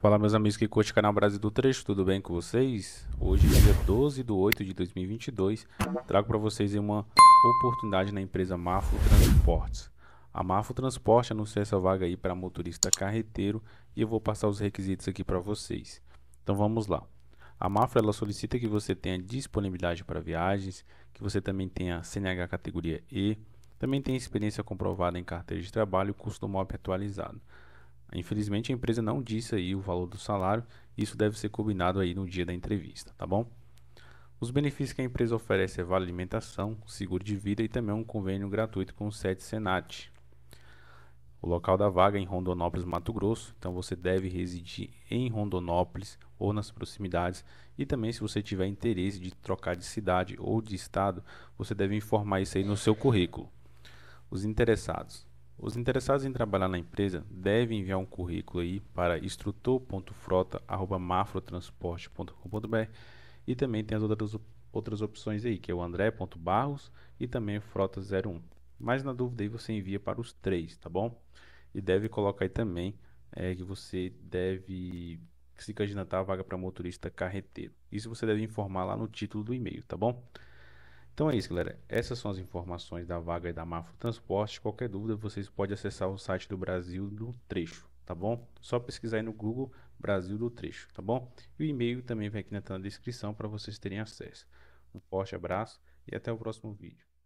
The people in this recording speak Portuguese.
Fala meus amigos que curte o canal Brasil do Trecho, tudo bem com vocês? Hoje é dia 12 de 8 de 2022, trago para vocês uma oportunidade na empresa Mafo Transportes. A Mafo Transporte anunciou essa vaga aí para motorista carreteiro e eu vou passar os requisitos aqui para vocês. Então vamos lá. A Mafra ela solicita que você tenha disponibilidade para viagens, que você também tenha CNH categoria E, também tenha experiência comprovada em carteira de trabalho e curso do MOP atualizado. Infelizmente a empresa não disse aí o valor do salário, isso deve ser combinado aí no dia da entrevista, tá bom? Os benefícios que a empresa oferece é vale alimentação, seguro de vida e também um convênio gratuito com o SET Senat. O local da vaga é em Rondonópolis, Mato Grosso, então você deve residir em Rondonópolis ou nas proximidades. E também, se você tiver interesse de trocar de cidade ou de estado, você deve informar isso aí no seu currículo. Os interessados os interessados em trabalhar na empresa devem enviar um currículo aí para instrutor.frota@mafrotransporte.com.br e também tem as outras, outras opções aí, que é o andré.barros e também o frota01. Mas na dúvida aí você envia para os três, tá bom? E deve colocar aí também é, que você deve se candidatar à vaga para motorista carreteiro. Isso você deve informar lá no título do e-mail, tá bom? Então é isso, galera. Essas são as informações da vaga e da Mafo Transporte. Qualquer dúvida, vocês podem acessar o site do Brasil do Trecho, tá bom? Só pesquisar aí no Google Brasil do Trecho, tá bom? E o e-mail também vem aqui na descrição para vocês terem acesso. Um forte abraço e até o próximo vídeo.